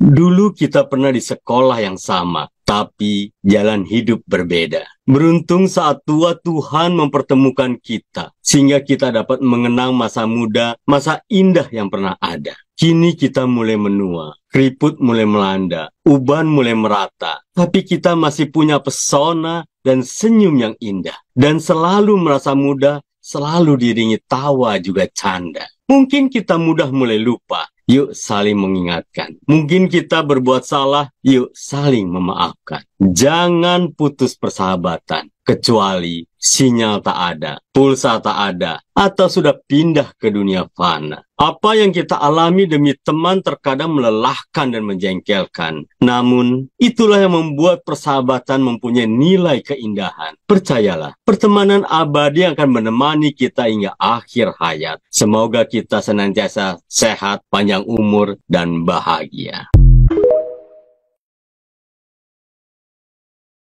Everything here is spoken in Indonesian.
Dulu kita pernah di sekolah yang sama, tapi jalan hidup berbeda. Beruntung saat tua Tuhan mempertemukan kita, sehingga kita dapat mengenang masa muda, masa indah yang pernah ada. Kini kita mulai menua, keriput mulai melanda, uban mulai merata, tapi kita masih punya pesona dan senyum yang indah. Dan selalu merasa muda, selalu diringi tawa juga canda. Mungkin kita mudah mulai lupa yuk saling mengingatkan. Mungkin kita berbuat salah, yuk saling memaafkan. Jangan putus persahabatan, kecuali sinyal tak ada, pulsa tak ada, atau sudah pindah ke dunia fana. Apa yang kita alami demi teman terkadang melelahkan dan menjengkelkan. Namun, itulah yang membuat persahabatan mempunyai nilai keindahan. Percayalah, pertemanan abadi akan menemani kita hingga akhir hayat. Semoga kita senantiasa sehat, panjang umur, dan bahagia.